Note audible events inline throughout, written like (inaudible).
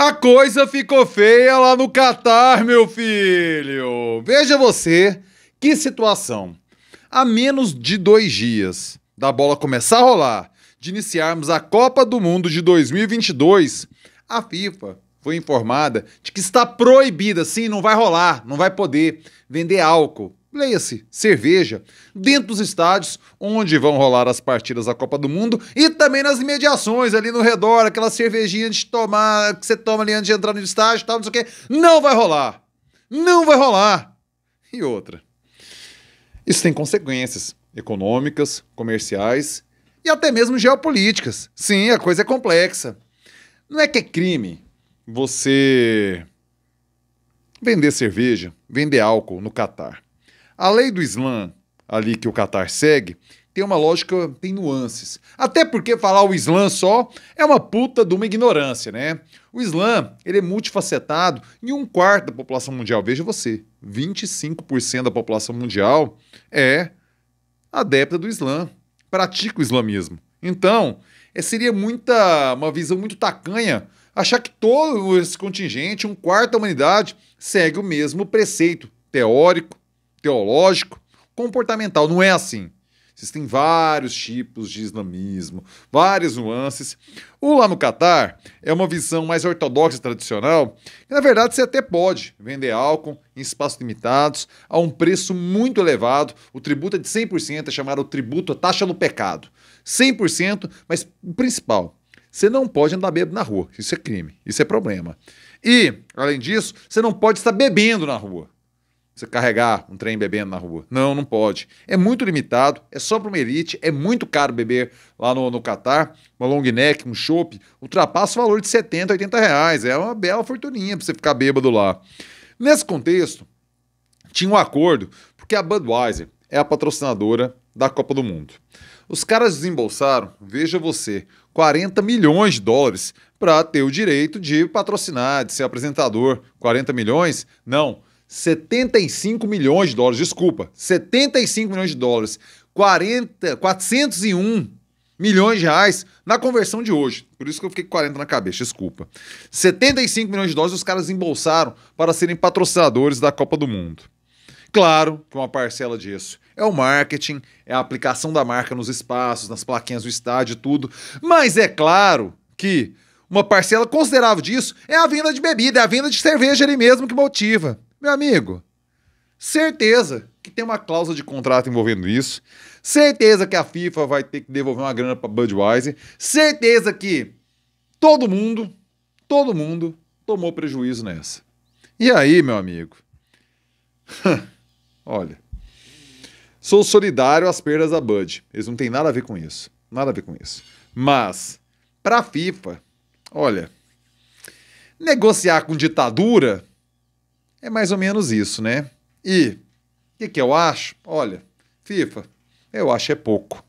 A coisa ficou feia lá no Catar, meu filho. Veja você que situação. A menos de dois dias da bola começar a rolar, de iniciarmos a Copa do Mundo de 2022, a FIFA foi informada de que está proibida, sim, não vai rolar, não vai poder vender álcool leia-se, cerveja, dentro dos estádios onde vão rolar as partidas da Copa do Mundo e também nas imediações ali no redor, aquela cervejinha de tomar, que você toma ali antes de entrar no estádio, tal, não sei o quê, não vai rolar. Não vai rolar. E outra. Isso tem consequências econômicas, comerciais e até mesmo geopolíticas. Sim, a coisa é complexa. Não é que é crime você vender cerveja, vender álcool no Catar. A lei do Islã, ali que o Catar segue, tem uma lógica, tem nuances. Até porque falar o Islã só é uma puta de uma ignorância, né? O Islã, ele é multifacetado e um quarto da população mundial, veja você, 25% da população mundial é adepta do Islã, pratica o islamismo. Então, é, seria muita, uma visão muito tacanha achar que todo esse contingente, um quarto da humanidade, segue o mesmo preceito teórico, teológico, comportamental. Não é assim. Existem vários tipos de islamismo, várias nuances. O lá no Catar é uma visão mais ortodoxa e tradicional. E, na verdade, você até pode vender álcool em espaços limitados a um preço muito elevado. O tributo é de 100%, é chamado tributo, a taxa no pecado. 100%, mas o principal, você não pode andar bêbado na rua. Isso é crime, isso é problema. E, além disso, você não pode estar bebendo na rua. Você carregar um trem bebendo na rua. Não, não pode. É muito limitado, é só para uma elite, é muito caro beber lá no, no Catar. Uma long neck, um chope, ultrapassa o valor de 70, 80 reais. É uma bela fortuninha para você ficar bêbado lá. Nesse contexto, tinha um acordo, porque a Budweiser é a patrocinadora da Copa do Mundo. Os caras desembolsaram, veja você, 40 milhões de dólares para ter o direito de patrocinar, de ser apresentador. 40 milhões? Não, 75 milhões de dólares, desculpa, 75 milhões de dólares, 40, 401 milhões de reais na conversão de hoje. Por isso que eu fiquei com 40 na cabeça, desculpa. 75 milhões de dólares os caras embolsaram para serem patrocinadores da Copa do Mundo. Claro que uma parcela disso é o marketing, é a aplicação da marca nos espaços, nas plaquinhas do estádio, tudo. Mas é claro que uma parcela considerável disso é a venda de bebida, é a venda de cerveja ali mesmo que motiva. Meu amigo, certeza que tem uma cláusula de contrato envolvendo isso. Certeza que a FIFA vai ter que devolver uma grana para Budweiser. Certeza que todo mundo, todo mundo tomou prejuízo nessa. E aí, meu amigo? (laughs) Olha, sou solidário às perdas da Bud. Eles não têm nada a ver com isso. Nada a ver com isso. Mas, para a FIFA, olha, negociar com ditadura é mais ou menos isso, né? E o que, que eu acho? Olha, FIFA, eu acho é pouco.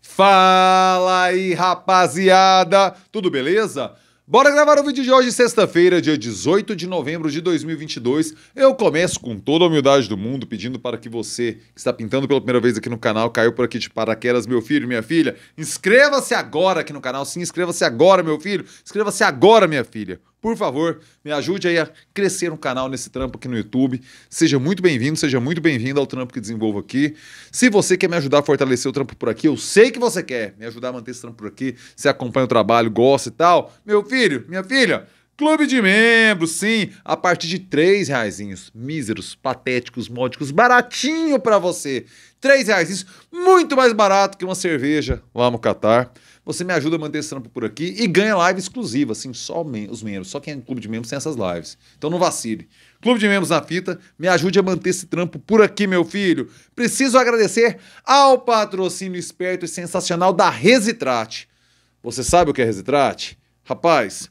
Fala aí, rapaziada! Tudo beleza? Bora gravar o vídeo de hoje, sexta-feira, dia 18 de novembro de 2022. Eu começo com toda a humildade do mundo pedindo para que você que está pintando pela primeira vez aqui no canal, caiu por aqui de paraquedas, meu filho, minha filha, inscreva-se agora aqui no canal. Sim, inscreva-se agora, meu filho. Inscreva-se agora, minha filha. Por favor, me ajude aí a crescer um canal nesse trampo aqui no YouTube. Seja muito bem-vindo, seja muito bem-vindo ao trampo que desenvolvo aqui. Se você quer me ajudar a fortalecer o trampo por aqui, eu sei que você quer me ajudar a manter esse trampo por aqui. Você acompanha o trabalho, gosta e tal. Meu filho, minha filha, Clube de membros, sim, a partir de três reaisinhos, míseros, patéticos, módicos, baratinho para você. Três reais, isso muito mais barato que uma cerveja lá no Catar. Você me ajuda a manter esse trampo por aqui e ganha live exclusiva, assim, só os membros. Só quem é clube de membros tem essas lives. Então não vacile. Clube de Membros na Fita, me ajude a manter esse trampo por aqui, meu filho. Preciso agradecer ao patrocínio esperto e sensacional da Resitrate. Você sabe o que é Resitrate? Rapaz,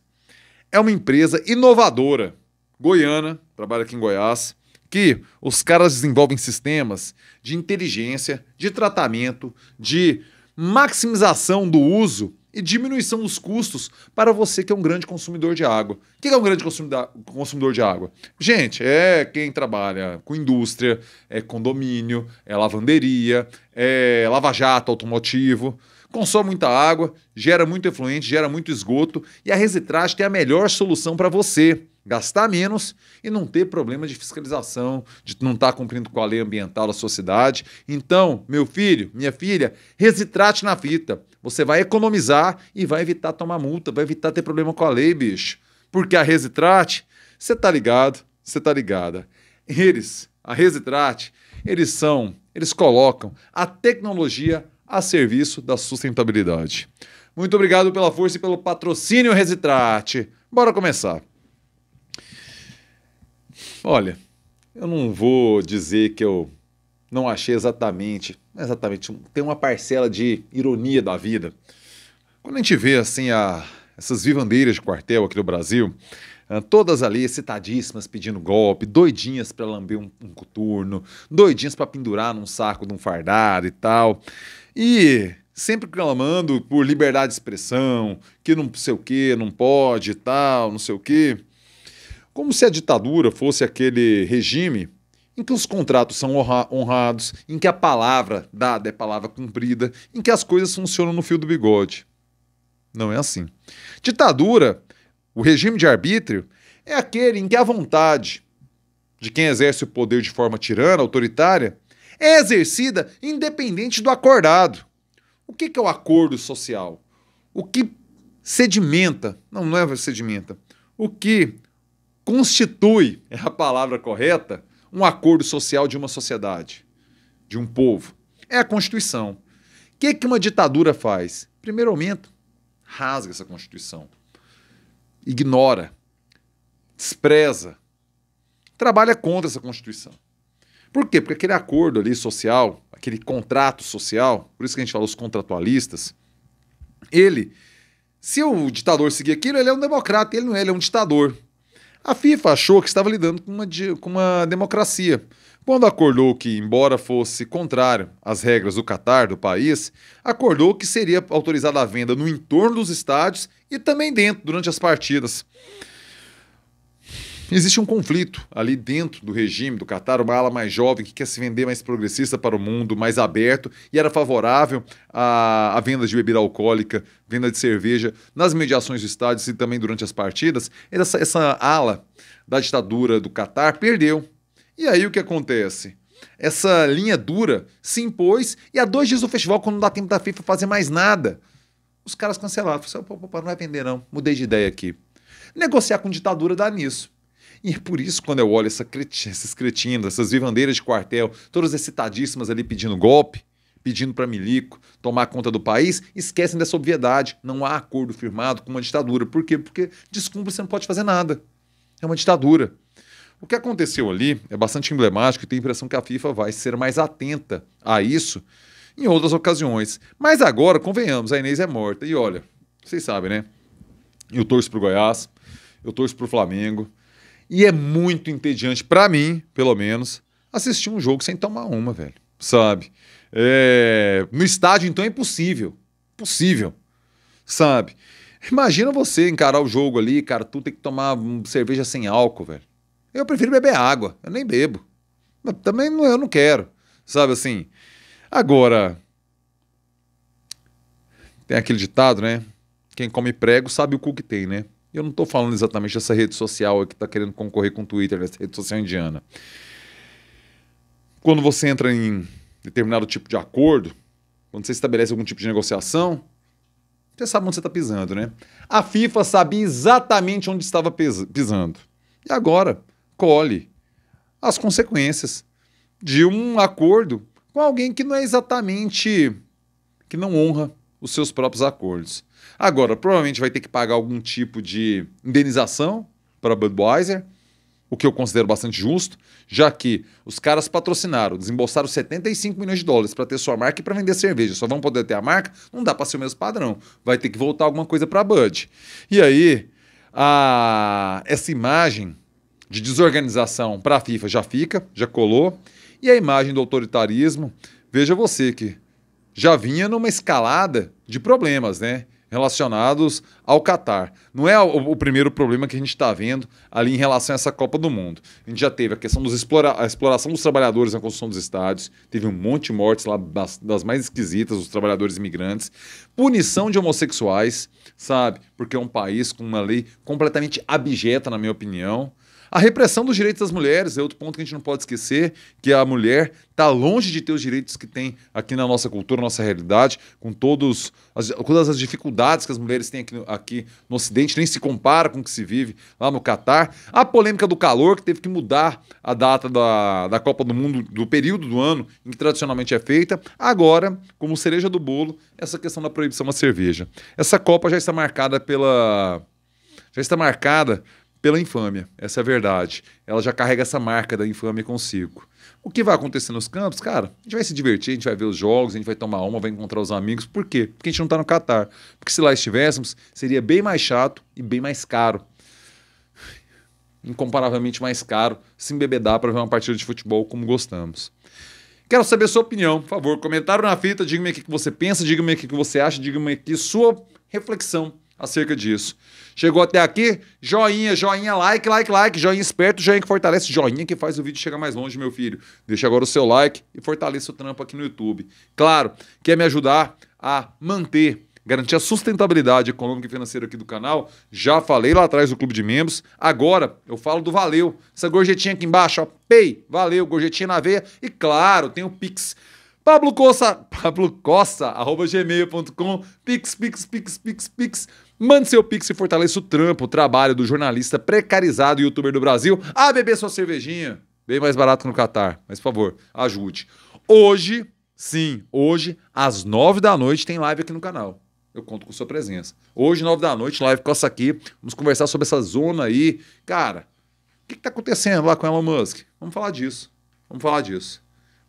é uma empresa inovadora, goiana, trabalha aqui em Goiás, que os caras desenvolvem sistemas de inteligência, de tratamento, de maximização do uso e diminuição dos custos para você que é um grande consumidor de água. O que é um grande consumidor de água? Gente, é quem trabalha com indústria, é condomínio, é lavanderia, é lava-jato automotivo. Consome muita água, gera muito efluente, gera muito esgoto e a Resetrage tem a melhor solução para você gastar menos e não ter problema de fiscalização, de não estar tá cumprindo com a lei ambiental da sua cidade. Então, meu filho, minha filha, resitrate na fita. Você vai economizar e vai evitar tomar multa, vai evitar ter problema com a lei, bicho. Porque a resitrate, você tá ligado, você tá ligada. Eles, a resitrate, eles são, eles colocam a tecnologia a serviço da sustentabilidade. Muito obrigado pela força e pelo patrocínio Resitrate. Bora começar. Olha, eu não vou dizer que eu não achei exatamente, é exatamente, tem uma parcela de ironia da vida. Quando a gente vê assim a, essas vivandeiras de quartel aqui no Brasil, ah, todas ali citadíssimas pedindo golpe, doidinhas para lamber um, um, coturno, doidinhas para pendurar num saco de um fardado e tal. E sempre clamando por liberdade de expressão, que não sei o que, não pode e tal, não sei o que. Como se a ditadura fosse aquele regime em que os contratos são honrados, em que a palavra dada é palavra cumprida, em que as coisas funcionam no fio do bigode. Não é assim. Ditadura, o regime de arbítrio, é aquele em que a vontade de quem exerce o poder de forma tirana, autoritária, é exercida independente do acordado. O que é o acordo social? O que sedimenta, não, não é sedimenta, o que constitui, é a palavra correta, um acordo social de uma sociedade, de um povo. É a Constituição. O que, que uma ditadura faz? Primeiro aumenta, rasga essa Constituição, ignora, despreza, trabalha contra essa Constituição. Por quê? Porque aquele acordo ali social, aquele contrato social, por isso que a gente fala os contratualistas, ele, se o ditador seguir aquilo, ele é um democrata, ele não é, ele é um ditador. A FIFA achou que estava lidando com uma, com uma democracia. Quando acordou que, embora fosse contrário às regras do Catar, do país, acordou que seria autorizada a venda no entorno dos estádios e também dentro, durante as partidas existe um conflito ali dentro do regime do Catar, uma ala mais jovem que quer se vender mais progressista para o mundo, mais aberto, e era favorável à, à venda de bebida alcoólica, venda de cerveja nas mediações do estádio e também durante as partidas. Essa, essa ala da ditadura do Catar perdeu. E aí o que acontece? Essa linha dura se impôs e há dois dias do festival, quando não dá tempo da FIFA fazer mais nada, os caras cancelaram. Falaram, assim, não vai vender não, mudei de ideia aqui. Negociar com ditadura dá nisso. E é por isso que quando eu olho essa creti esses cretinos, essas vivandeiras de quartel, todas excitadíssimas ali pedindo golpe, pedindo para milico tomar conta do país, esquecem dessa obviedade. Não há acordo firmado com uma ditadura. Por quê? Porque descumpre, você não pode fazer nada. É uma ditadura. O que aconteceu ali é bastante emblemático e tenho a impressão que a FIFA vai ser mais atenta a isso em outras ocasiões. Mas agora, convenhamos, a Inês é morta. E olha, vocês sabem, né? Eu torço pro Goiás, eu torço pro Flamengo, e é muito entediante, para mim, pelo menos, assistir um jogo sem tomar uma, velho. Sabe? É... No estádio, então, é impossível. Possível. Sabe? Imagina você encarar o jogo ali, cara, tu tem que tomar cerveja sem álcool, velho. Eu prefiro beber água, eu nem bebo. Mas também não, eu não quero, sabe assim? Agora, tem aquele ditado, né? Quem come prego sabe o cu que tem, né? Eu não estou falando exatamente dessa rede social que está querendo concorrer com o Twitter, essa rede social indiana. Quando você entra em determinado tipo de acordo, quando você estabelece algum tipo de negociação, você sabe onde você está pisando, né? A FIFA sabia exatamente onde estava pisando. E agora, colhe as consequências de um acordo com alguém que não é exatamente. que não honra os seus próprios acordos. Agora, provavelmente vai ter que pagar algum tipo de indenização para Budweiser, o que eu considero bastante justo, já que os caras patrocinaram, desembolsaram 75 milhões de dólares para ter sua marca e para vender cerveja. Só vão poder ter a marca, não dá para ser o mesmo padrão. Vai ter que voltar alguma coisa para a Bud. E aí, a... essa imagem de desorganização para a FIFA já fica, já colou. E a imagem do autoritarismo, veja você que já vinha numa escalada de problemas, né? Relacionados ao Catar. Não é o, o primeiro problema que a gente está vendo ali em relação a essa Copa do Mundo. A gente já teve a questão da explora exploração dos trabalhadores na construção dos estádios, teve um monte de mortes lá das, das mais esquisitas, dos trabalhadores imigrantes, punição de homossexuais, sabe? Porque é um país com uma lei completamente abjeta, na minha opinião a repressão dos direitos das mulheres é outro ponto que a gente não pode esquecer, que a mulher está longe de ter os direitos que tem aqui na nossa cultura, na nossa realidade, com todos as, todas as dificuldades que as mulheres têm aqui, aqui no Ocidente, nem se compara com o que se vive lá no Catar. A polêmica do calor, que teve que mudar a data da, da Copa do Mundo, do período do ano em que tradicionalmente é feita. Agora, como cereja do bolo, essa questão da proibição da cerveja. Essa Copa já está marcada pela. Já está marcada pela infâmia. Essa é a verdade. Ela já carrega essa marca da infâmia consigo. O que vai acontecer nos campos, cara? A gente vai se divertir, a gente vai ver os jogos, a gente vai tomar uma, vai encontrar os amigos. Por quê? Porque a gente não está no Catar. Porque se lá estivéssemos, seria bem mais chato e bem mais caro. Incomparavelmente mais caro se embebedar para ver uma partida de futebol como gostamos. Quero saber a sua opinião, por favor. Comentário na fita, diga-me o que você pensa, diga-me o que você acha, diga-me aqui sua reflexão acerca disso. Chegou até aqui? Joinha, joinha, like, like, like, joinha esperto, joinha que fortalece, joinha que faz o vídeo chegar mais longe, meu filho. Deixa agora o seu like e fortaleça o trampo aqui no YouTube. Claro, quer me ajudar a manter, garantir a sustentabilidade econômica e financeira aqui do canal? Já falei lá atrás do clube de membros. Agora eu falo do valeu. Essa gorjetinha aqui embaixo, ó, pay, valeu, gorjetinha na veia. E claro, tem o Pix Pablo Coça, Pablo Coça, arroba gmail.com, pix, pix, pix, pix, pix. Mande seu pix e fortaleça o trampo, o trabalho do jornalista precarizado e youtuber do Brasil a ah, beber sua cervejinha. Bem mais barato que no Catar, mas por favor, ajude. Hoje, sim, hoje, às nove da noite, tem live aqui no canal. Eu conto com sua presença. Hoje, nove da noite, live Coça aqui. Vamos conversar sobre essa zona aí. Cara, o que, que tá acontecendo lá com Elon Musk? Vamos falar disso. Vamos falar disso.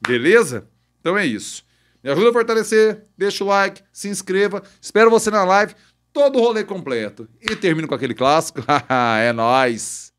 Beleza? Então é isso. Me ajuda a fortalecer, deixa o like, se inscreva. Espero você na live, todo o rolê completo. E termino com aquele clássico. (laughs) é nós.